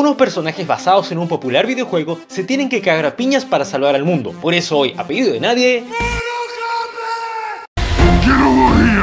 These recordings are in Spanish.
unos personajes basados en un popular videojuego se tienen que cagar a piñas para salvar al mundo. Por eso hoy, a pedido de nadie... ¡Quiero morir!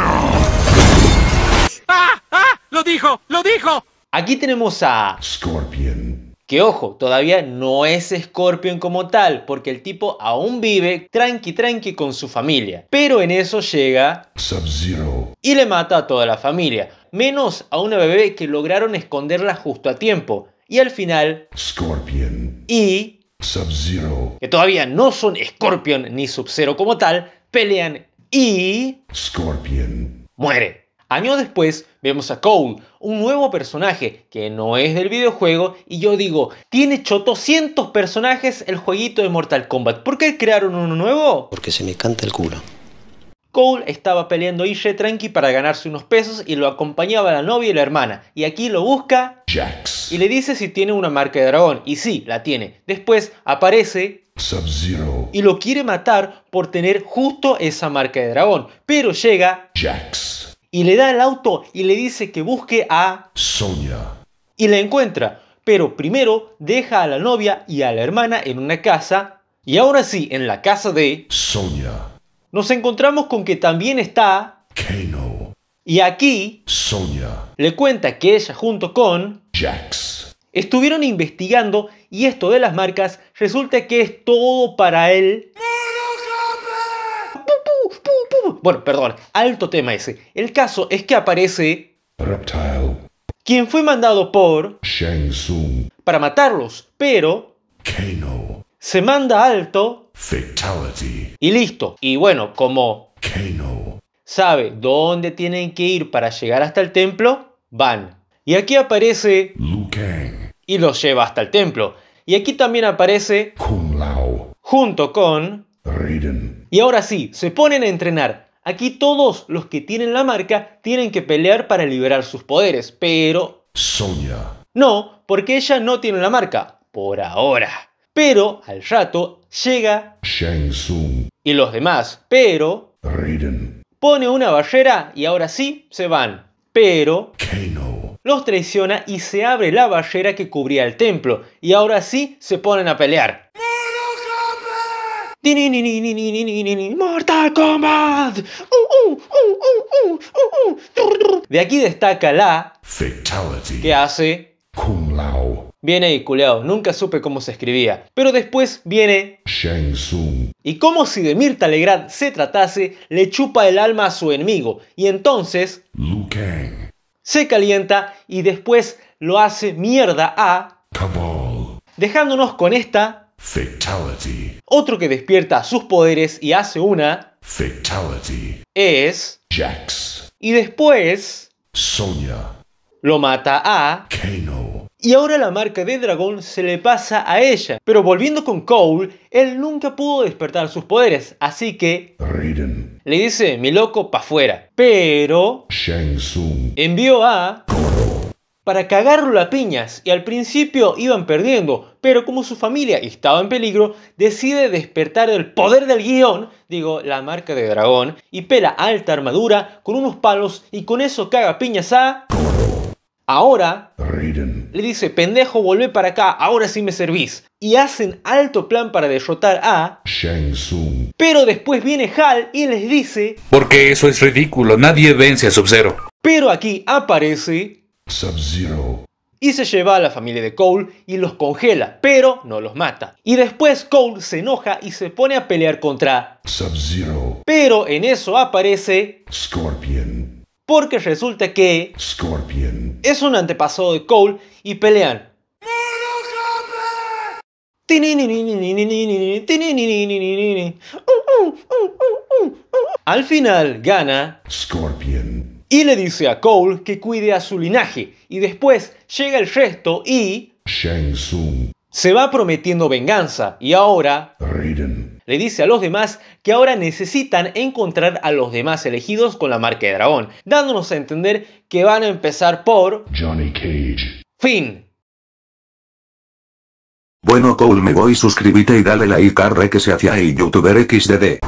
¡Ah! ¡Ah! ¡Lo dijo! ¡Lo dijo! Aquí tenemos a... Scorpion. Que ojo, todavía no es Scorpion como tal, porque el tipo aún vive tranqui tranqui con su familia. Pero en eso llega Sub-Zero y le mata a toda la familia, menos a una bebé que lograron esconderla justo a tiempo. Y al final, Scorpion y Sub-Zero, que todavía no son Scorpion ni Sub-Zero como tal, pelean y Scorpion muere. Años después vemos a Cole, un nuevo personaje que no es del videojuego y yo digo, tiene 800 personajes el jueguito de Mortal Kombat. ¿Por qué crearon uno nuevo? Porque se me canta el culo. Cole estaba peleando Ishe tranqui para ganarse unos pesos y lo acompañaba la novia y la hermana. Y aquí lo busca Jax. Y le dice si tiene una marca de dragón. Y sí, la tiene. Después aparece Sub-Zero. Y lo quiere matar por tener justo esa marca de dragón. Pero llega Jax. Y le da el auto y le dice que busque a Sonia. Y la encuentra. Pero primero deja a la novia y a la hermana en una casa. Y ahora sí, en la casa de Sonia nos encontramos con que también está Kano. Y aquí Sonia le cuenta que ella junto con Jax estuvieron investigando y esto de las marcas resulta que es todo para él. Bueno, perdón, alto tema ese. El caso es que aparece Reptile, quien fue mandado por Shang Tsung para matarlos, pero Kano se manda alto y listo. Y bueno, como Kano sabe dónde tienen que ir para llegar hasta el templo, van. Y aquí aparece Lu Kang y los lleva hasta el templo. Y aquí también aparece Kung Lao junto con Raiden. Y ahora sí, se ponen a entrenar. Aquí todos los que tienen la marca tienen que pelear para liberar sus poderes, pero no, porque ella no tiene la marca por ahora pero al rato llega Shang Tsung y los demás, pero Riden pone una ballera y ahora sí se van, pero Kano los traiciona y se abre la ballera que cubría el templo y ahora sí se ponen a pelear. Mortal Kombat. Uh, uh, uh, De aquí destaca la Fatality que hace viene y culeado, nunca supe cómo se escribía. Pero después viene Shang Tsung. Y como si de Mirta Legrand se tratase, le chupa el alma a su enemigo. Y entonces Liu Kang. se calienta y después lo hace mierda a Cabal. Dejándonos con esta Fatality. Otro que despierta sus poderes y hace una Fatality. Es Jax. Y después Sonya. Lo mata a Kano y ahora la marca de dragón se le pasa a ella. Pero volviendo con Cole, él nunca pudo despertar sus poderes, así que... Le dice, mi loco, pa' fuera. Pero... Envió a... Para cagarlo a piñas, y al principio iban perdiendo, pero como su familia estaba en peligro, decide despertar el poder del guión, digo, la marca de dragón, y pela alta armadura con unos palos y con eso caga piñas a... Ahora le dice, pendejo, volvé para acá, ahora sí me servís. Y hacen alto plan para derrotar a Shang Tsung. Pero después viene Hal y les dice, porque eso es ridículo, nadie vence a Sub-Zero. Pero aquí aparece Sub-Zero. Y se lleva a la familia de Cole y los congela, pero no los mata. Y después Cole se enoja y se pone a pelear contra Sub-Zero. Pero en eso aparece Scorpion. Porque resulta que Scorpion es un antepasado de Cole y pelean. Al final gana Scorpion y le dice a Cole que cuide a su linaje y después llega el resto y se va prometiendo venganza y ahora le dice a los demás que ahora necesitan encontrar a los demás elegidos con la marca de dragón, dándonos a entender que van a empezar por Johnny Cage. Fin. Bueno Cole me voy suscríbete y dale like a que se hacía el youtuber XDD.